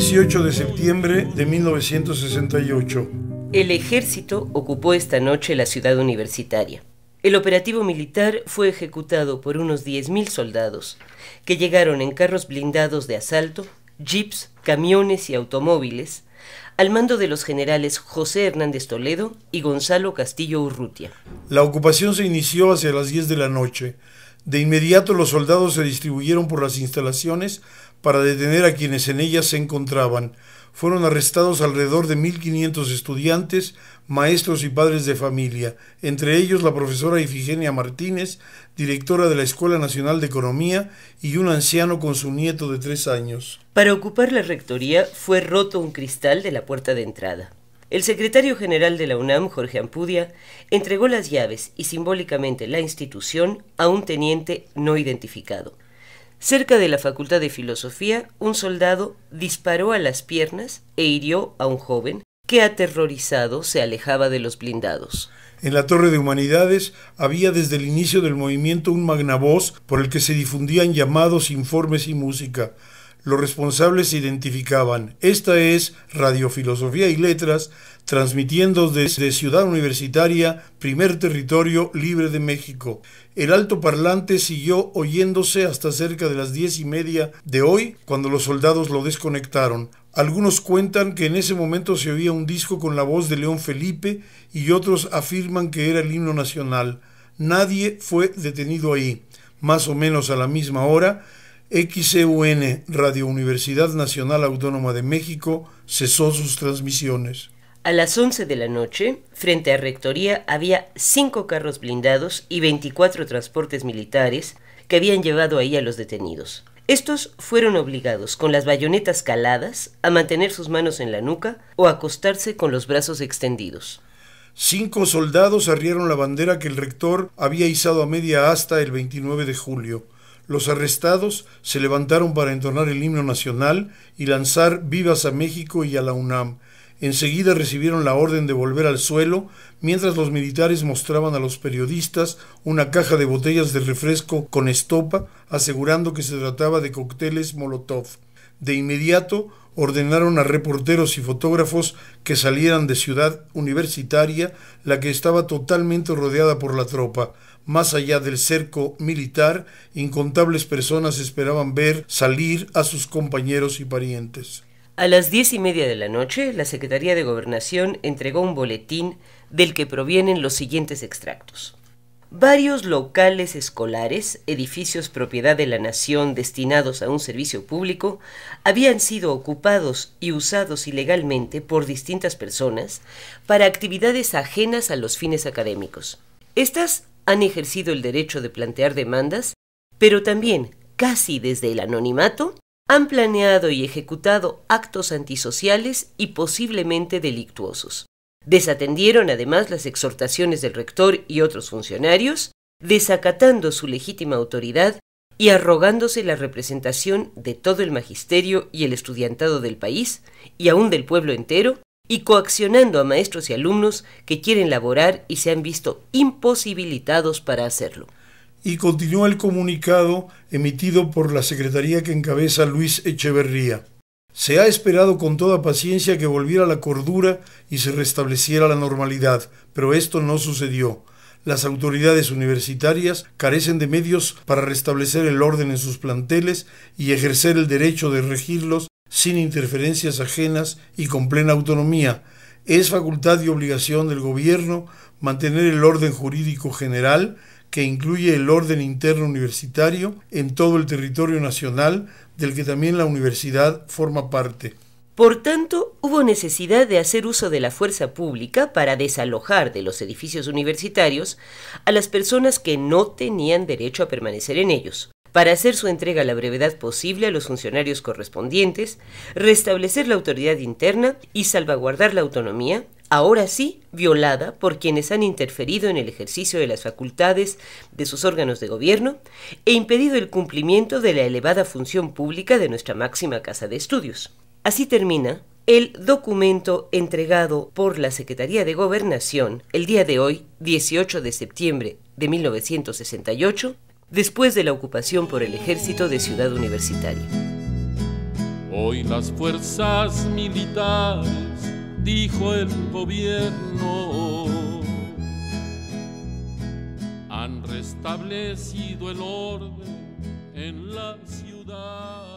18 de septiembre de 1968. El ejército ocupó esta noche la ciudad universitaria. El operativo militar fue ejecutado por unos 10.000 soldados, que llegaron en carros blindados de asalto, jeeps, camiones y automóviles, al mando de los generales José Hernández Toledo y Gonzalo Castillo Urrutia. La ocupación se inició hacia las 10 de la noche, de inmediato los soldados se distribuyeron por las instalaciones para detener a quienes en ellas se encontraban. Fueron arrestados alrededor de 1.500 estudiantes, maestros y padres de familia, entre ellos la profesora Ifigenia Martínez, directora de la Escuela Nacional de Economía, y un anciano con su nieto de tres años. Para ocupar la rectoría fue roto un cristal de la puerta de entrada. El secretario general de la UNAM, Jorge Ampudia, entregó las llaves y simbólicamente la institución a un teniente no identificado. Cerca de la Facultad de Filosofía, un soldado disparó a las piernas e hirió a un joven que aterrorizado se alejaba de los blindados. En la Torre de Humanidades había desde el inicio del movimiento un magnavoz por el que se difundían llamados, informes y música los responsables identificaban, esta es Radio Filosofía y Letras, transmitiendo desde Ciudad Universitaria, primer territorio libre de México. El alto parlante siguió oyéndose hasta cerca de las diez y media de hoy, cuando los soldados lo desconectaron. Algunos cuentan que en ese momento se oía un disco con la voz de León Felipe y otros afirman que era el himno nacional. Nadie fue detenido ahí. Más o menos a la misma hora, XEUN Radio Universidad Nacional Autónoma de México cesó sus transmisiones. A las 11 de la noche, frente a Rectoría, había cinco carros blindados y 24 transportes militares que habían llevado ahí a los detenidos. Estos fueron obligados, con las bayonetas caladas, a mantener sus manos en la nuca o a acostarse con los brazos extendidos. Cinco soldados arriaron la bandera que el rector había izado a media asta el 29 de julio los arrestados se levantaron para entonar el himno nacional y lanzar vivas a México y a la UNAM. Enseguida recibieron la orden de volver al suelo, mientras los militares mostraban a los periodistas una caja de botellas de refresco con estopa, asegurando que se trataba de cócteles Molotov. De inmediato ordenaron a reporteros y fotógrafos que salieran de Ciudad Universitaria, la que estaba totalmente rodeada por la tropa. Más allá del cerco militar, incontables personas esperaban ver salir a sus compañeros y parientes. A las diez y media de la noche, la Secretaría de Gobernación entregó un boletín del que provienen los siguientes extractos. Varios locales escolares, edificios propiedad de la nación destinados a un servicio público, habían sido ocupados y usados ilegalmente por distintas personas para actividades ajenas a los fines académicos. Estas han ejercido el derecho de plantear demandas, pero también, casi desde el anonimato, han planeado y ejecutado actos antisociales y posiblemente delictuosos. Desatendieron además las exhortaciones del rector y otros funcionarios, desacatando su legítima autoridad y arrogándose la representación de todo el magisterio y el estudiantado del país, y aún del pueblo entero, y coaccionando a maestros y alumnos que quieren laborar y se han visto imposibilitados para hacerlo. Y continúa el comunicado emitido por la Secretaría que encabeza Luis Echeverría. Se ha esperado con toda paciencia que volviera la cordura y se restableciera la normalidad, pero esto no sucedió. Las autoridades universitarias carecen de medios para restablecer el orden en sus planteles y ejercer el derecho de regirlos sin interferencias ajenas y con plena autonomía. Es facultad y obligación del Gobierno mantener el orden jurídico general que incluye el orden interno universitario en todo el territorio nacional del que también la universidad forma parte. Por tanto, hubo necesidad de hacer uso de la fuerza pública para desalojar de los edificios universitarios a las personas que no tenían derecho a permanecer en ellos, para hacer su entrega a la brevedad posible a los funcionarios correspondientes, restablecer la autoridad interna y salvaguardar la autonomía, ahora sí violada por quienes han interferido en el ejercicio de las facultades de sus órganos de gobierno e impedido el cumplimiento de la elevada función pública de nuestra máxima casa de estudios. Así termina el documento entregado por la Secretaría de Gobernación el día de hoy, 18 de septiembre de 1968, después de la ocupación por el ejército de Ciudad Universitaria. Hoy las fuerzas militares, dijo el gobierno, han restablecido el orden en la ciudad.